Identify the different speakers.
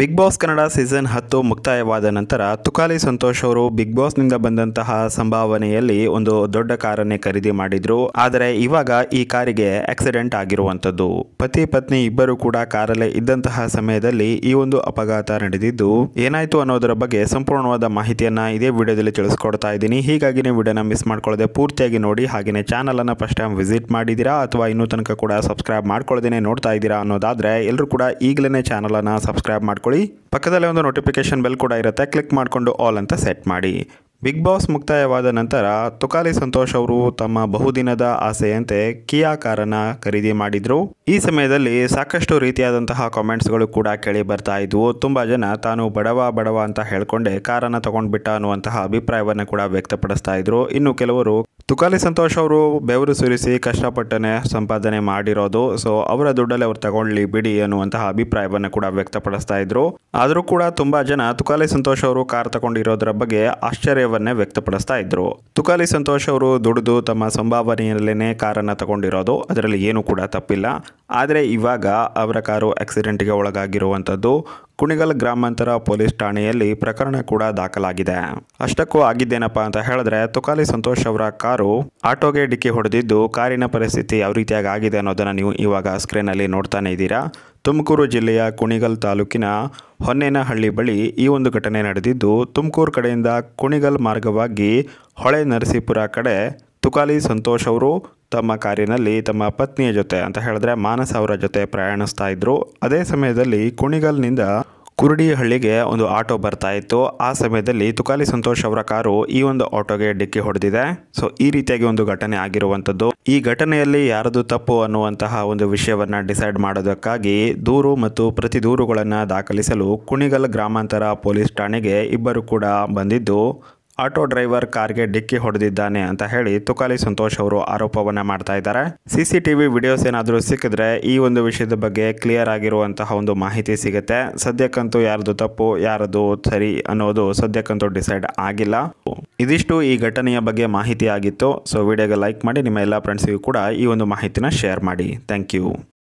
Speaker 1: big boss Kannada season ಹತ್ತು ಮುಕ್ತಾಯವಾದ ನಂತರ ತುಕಾಲಿ ಸಂತೋಷ್ ಅವರು ಬಿಗ್ ಬಾಸ್ ನಿಂದ ಬಂದಂತಹ ಸಂಭಾವನೆಯಲ್ಲಿ ಒಂದು ದೊಡ್ಡ ಕಾರನ್ನೇ ಖರೀದಿ ಮಾಡಿದ್ರು ಆದರೆ ಇವಾಗ ಈ ಕಾರಿಗೆ ಆಕ್ಸಿಡೆಂಟ್ ಆಗಿರುವಂತದ್ದು ಪತಿ ಪತ್ನಿ ಇಬ್ಬರು ಕೂಡ ಕಾರಲ್ಲೇ ಇದ್ದಂತಹ ಸಮಯದಲ್ಲಿ ಈ ಒಂದು ಅಪಘಾತ ನಡೆದಿದ್ದು ಏನಾಯಿತು ಅನ್ನೋದರ ಬಗ್ಗೆ ಸಂಪೂರ್ಣವಾದ ಮಾಹಿತಿಯನ್ನ ಇದೇ ವಿಡಿಯೋದಲ್ಲಿ ತಿಳಿಸ್ಕೊಡ್ತಾ ಇದ್ದೀನಿ ಹೀಗಾಗಿ ನೀವು ವಿಡಿಯೋನ ಮಿಸ್ ಮಾಡ್ಕೊಳ್ಳದೆ ಪೂರ್ತಿಯಾಗಿ ನೋಡಿ ಹಾಗೆಯೇ ಚಾನಲನ್ನು ಫಸ್ಟ್ ಟೈಮ್ ವಿಸಿಟ್ ಮಾಡಿದ್ದೀರಾ ಅಥವಾ ಇನ್ನೂ ತನಕ ಕೂಡ ಸಬ್ಸ್ಕ್ರೈಬ್ ಮಾಡ್ಕೊಳ್ಳದೇನೆ ನೋಡ್ತಾ ಇದ್ದೀರಾ ಅನ್ನೋದಾದ್ರೆ ಎಲ್ಲರೂ ಕೂಡ ಈಗಲೇ ಚಾನಲನ್ನು ಸಬ್ಸ್ಕ್ರೈಬ್ ಮಾಡ್ಕೊಳ್ಳಿ ಮಾಡ್ಕೊಳ್ಳಿ ಪಕ್ಕದಲ್ಲೇ ಒಂದು ನೋಟಿಫಿಕೇಷನ್ ಬೆಲ್ ಕೂಡ ಇರುತ್ತೆ ಕ್ಲಿಕ್ ಮಾಡಿಕೊಂಡು ಆಲ್ ಅಂತ ಸೆಟ್ ಮಾಡಿ ಬಿಗ್ ಬಾಸ್ ಮುಕ್ತಾಯವಾದ ನಂತರ ತುಕಾಲಿ ಸಂತೋಷ್ ಅವರು ತಮ್ಮ ಬಹುದಿನದ ಆಸೆಯಂತೆ ಕಿಯಾ ಕಾರನ್ನ ಖರೀದಿ ಮಾಡಿದ್ರು ಈ ಸಮಯದಲ್ಲಿ ಸಾಕಷ್ಟು ರೀತಿಯಾದಂತಹ ಕಾಮೆಂಟ್ಸ್ಗಳು ಕೂಡ ಕೇಳಿ ಬರ್ತಾ ಇದ್ವು ತುಂಬಾ ಜನ ತಾನು ಬಡವ ಬಡವ ಅಂತ ಹೇಳ್ಕೊಂಡೆ ಕಾರನ್ನ ತಗೊಂಡ್ಬಿಟ್ಟ ಅನ್ನುವಂತಹ ಅಭಿಪ್ರಾಯವನ್ನು ಕೂಡ ವ್ಯಕ್ತಪಡಿಸ್ತಾ ಇದ್ರು ಇನ್ನು ಕೆಲವರು ತುಕಾಲಿ ಸಂತೋಷ್ ಅವರು ಬೆವರು ಸುರಿಸಿ ಕಷ್ಟಪಟ್ಟನೆ ಸಂಪಾದನೆ ಮಾಡಿರೋದು ಸೊ ಅವರ ದುಡ್ಡಲ್ಲಿ ಅವ್ರು ತಗೊಳ್ಳಿ ಬಿಡಿ ಅನ್ನುವಂತಹ ಅಭಿಪ್ರಾಯವನ್ನು ಕೂಡ ವ್ಯಕ್ತಪಡಿಸ್ತಾ ಇದ್ರು ಆದರೂ ಕೂಡ ತುಂಬಾ ಜನ ತುಕಾಲಿ ಸಂತೋಷ್ ಅವರು ಕಾರ್ ತಗೊಂಡಿರೋದ್ರ ಬಗ್ಗೆ ಆಶ್ಚರ್ಯವನ್ನೇ ವ್ಯಕ್ತಪಡಿಸ್ತಾ ಇದ್ರು ತುಕಾಲಿ ಸಂತೋಷ್ ಅವರು ದುಡಿದು ತಮ್ಮ ಸಂಭಾವನೆಯಲ್ಲೇನೆ ಕಾರನ್ನು ತಗೊಂಡಿರೋದು ಅದರಲ್ಲಿ ಏನು ಕೂಡ ತಪ್ಪಿಲ್ಲ ಆದರೆ ಇವಾಗ ಅವರ ಕಾರು ಆಕ್ಸಿಡೆಂಟ್ಗೆ ಒಳಗಾಗಿರುವಂಥದ್ದು ಕುಣಿಗಲ್ ಗ್ರಾಮಾಂತರ ಪೊಲೀಸ್ ಠಾಣೆಯಲ್ಲಿ ಪ್ರಕರಣ ಕೂಡ ದಾಖಲಾಗಿದೆ ಅಷ್ಟಕ್ಕೂ ಆಗಿದ್ದೇನಪ್ಪ ಅಂತ ಹೇಳಿದ್ರೆ ತುಕಾಲಿ ಸಂತೋಷ್ ಅವರ ಕಾರು ಆಟೋಗೆ ಡಿಕ್ಕಿ ಹೊಡೆದಿದ್ದು ಕಾರಿನ ಪರಿಸ್ಥಿತಿ ಯಾವ ರೀತಿಯಾಗಿ ಆಗಿದೆ ಅನ್ನೋದನ್ನು ನೀವು ಇವಾಗ ಸ್ಕ್ರೀನಲ್ಲಿ ನೋಡ್ತಾನೆ ಇದ್ದೀರಾ ತುಮಕೂರು ಜಿಲ್ಲೆಯ ಕುಣಿಗಲ್ ತಾಲೂಕಿನ ಹೊನ್ನೇನಹಳ್ಳಿ ಬಳಿ ಈ ಒಂದು ಘಟನೆ ನಡೆದಿದ್ದು ತುಮಕೂರು ಕಡೆಯಿಂದ ಕುಣಿಗಲ್ ಮಾರ್ಗವಾಗಿ ಹೊಳೆ ನರಸೀಪುರ ಕಡೆ ತುಕಾಲಿ ಸಂತೋಷ್ ಅವರು ತಮ್ಮ ಕಾರಿನಲ್ಲಿ ತಮ್ಮ ಪತ್ನಿಯ ಜೊತೆ ಅಂತ ಹೇಳಿದ್ರೆ ಮಾನಸ ಅವರ ಜೊತೆ ಪ್ರಯಾಣಿಸ್ತಾ ಇದ್ದರು ಅದೇ ಸಮಯದಲ್ಲಿ ಕುಣಿಗಲ್ನಿಂದ ಕುರುಡಿಹಳ್ಳಿಗೆ ಒಂದು ಆಟೋ ಬರ್ತಾ ಇತ್ತು ಆ ಸಮಯದಲ್ಲಿ ತುಕಾಲಿ ಸಂತೋಷ್ ಅವರ ಕಾರು ಈ ಒಂದು ಆಟೋಗೆ ಡಿಕ್ಕಿ ಹೊಡೆದಿದೆ ಸೊ ಈ ರೀತಿಯಾಗಿ ಒಂದು ಘಟನೆ ಆಗಿರುವಂಥದ್ದು ಈ ಘಟನೆಯಲ್ಲಿ ಯಾರದು ತಪ್ಪು ಅನ್ನುವಂತಹ ಒಂದು ವಿಷಯವನ್ನು ಡಿಸೈಡ್ ಮಾಡೋದಕ್ಕಾಗಿ ದೂರು ಮತ್ತು ಪ್ರತಿ ದೂರುಗಳನ್ನು ದಾಖಲಿಸಲು ಕುಣಿಗಲ್ ಗ್ರಾಮಾಂತರ ಪೊಲೀಸ್ ಠಾಣೆಗೆ ಇಬ್ಬರು ಕೂಡ ಬಂದಿದ್ದು ಆಟೋ ಡ್ರೈವರ್ ಕಾರ್ಗೆ ಡಿಕ್ಕಿ ಹೊಡೆದಿದ್ದಾನೆ ಅಂತ ಹೇಳಿ ತುಕಾಲಿ ಸಂತೋಷ್ ಅವರು ಆರೋಪವನ್ನ ಮಾಡ್ತಾ ಇದ್ದಾರೆ ಸಿ ಸಿ ಟಿವಿ ವಿಡಿಯೋಸ್ ಏನಾದರೂ ಸಿಕ್ಕಿದ್ರೆ ಈ ಒಂದು ವಿಷಯದ ಬಗ್ಗೆ ಕ್ಲಿಯರ್ ಆಗಿರುವಂತಹ ಒಂದು ಮಾಹಿತಿ ಸಿಗುತ್ತೆ ಸದ್ಯಕ್ಕಂತೂ ಯಾರದು ತಪ್ಪು ಯಾರದು ಸರಿ ಅನ್ನೋದು ಸದ್ಯಕ್ಕಂತೂ ಡಿಸೈಡ್ ಆಗಿಲ್ಲ ಇದಿಷ್ಟು ಈ ಘಟನೆಯ ಬಗ್ಗೆ ಮಾಹಿತಿ ಆಗಿತ್ತು ಸೊ ವಿಡಿಯೋಗೆ ಲೈಕ್ ಮಾಡಿ ನಿಮ್ಮ ಎಲ್ಲ ಫ್ರೆಂಡ್ಸಿಗೂ ಕೂಡ ಈ ಒಂದು ಮಾಹಿತಿನ ಶೇರ್ ಮಾಡಿ ಥ್ಯಾಂಕ್ ಯು